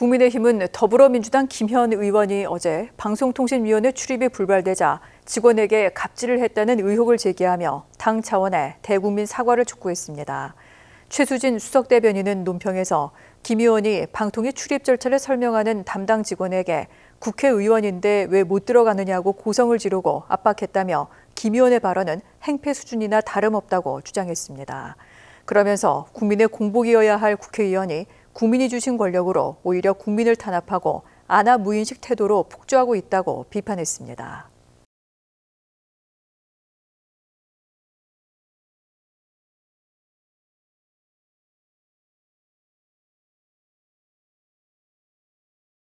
국민의힘은 더불어민주당 김현 의원이 어제 방송통신위원회 출입이 불발되자 직원에게 갑질을 했다는 의혹을 제기하며 당 차원의 대국민 사과를 촉구했습니다. 최수진 수석 대변인은 논평에서 김 의원이 방통위 출입 절차를 설명하는 담당 직원에게 국회의원인데 왜 못 들어가느냐고 고성을 지르고 압박했다며 김 의원의 발언은 행패 수준이나 다름없다고 주장했습니다. 그러면서 국민의 공복이어야 할 국회의원이 국민이 주신 권력으로 오히려 국민을 탄압하고 아나 무인식 태도로 폭주하고 있다고 비판했습니다.